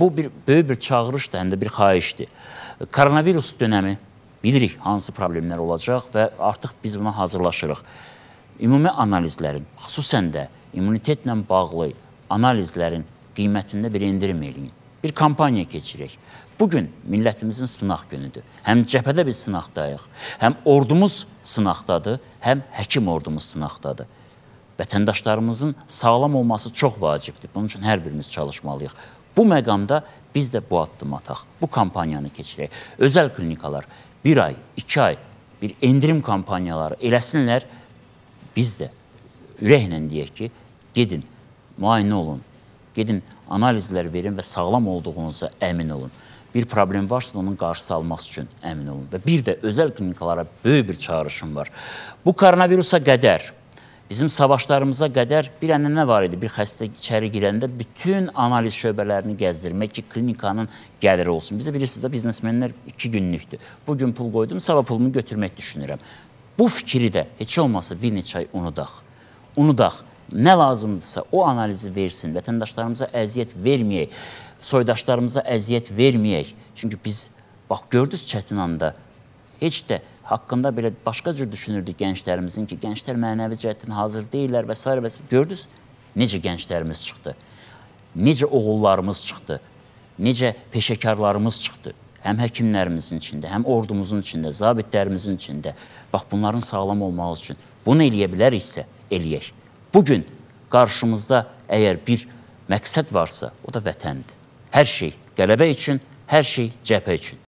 Bu bir böyük bir çağırışdır, həm də bir xahişdir. Koronavirus dönəmi bilirik hansı problemlər olacaq və artıq biz buna hazırlaşırıq. Ümumi analizlərin, xüsusən də immunitetlə bağlı analizlərin qiymətində bir endirim eləyin. Bir kampaniya keçirək. Bugün millətimizin sınaq günüdür. Həm cəbhədə biz sınaqdayıq, həm ordumuz sınaqdadır, həm həkim ordumuz sınaqdadır vətəndaşlarımızın sağlam olması çox vacibdir. Bunun üçün hər birimiz çalışmalıyıq. Bu məqamda biz də bu addım ataq, bu kampaniyanı keçirək. Özəl klinikalar bir ay, iki ay bir endirim kampaniyaları eləsinlər, biz də ürəklə deyək ki, gedin, müayinə olun, gedin, analizlər verin və sağlam olduğunuza əmin olun. Bir problem varsa onun qarşısı alması üçün əmin olun. Və bir də özəl klinikalara böyük bir çağırışım var. Bu koronavirusa qədər Bizim savaşlarımıza qədər bir ənə nə var idi? Bir xəstə içəri girəndə bütün analiz şöbələrini gəzdirmək ki, klinikanın gəliri olsun. Bizə bilirsiniz də biznesmenlər 2 günlükdür. Bu gün pul qoydum, sabah pulumu götürmək düşünürəm. Bu fikri də heç olmasa bir neçə ay unudaq. Unudaq. Nə lazımdırsa o analizi versin. Vətəndaşlarımıza əziyyət verməyək. Soydaşlarımıza əziyyət verməyək. Çünki biz bax gördünüz çətin anda heç də haqqında belə başqa cür düşünürdük gənclərimizin ki, gənclər mənəvi cəhətdən hazır deyirlər və s. və s. Gördünüz, necə gənclərimiz çıxdı, necə oğullarımız çıxdı, necə peşəkarlarımız çıxdı. Həm həkimlərimizin içində, həm ordumuzun içində, zabitlərimizin içində. Bax, bunların sağlam olmağı üçün bunu eləyə biləriksə, eləyək. Bugün qarşımızda əgər bir məqsəd varsa, o da vətəndir. Hər şey qələbə üçün, hər şey cəbhə üçün.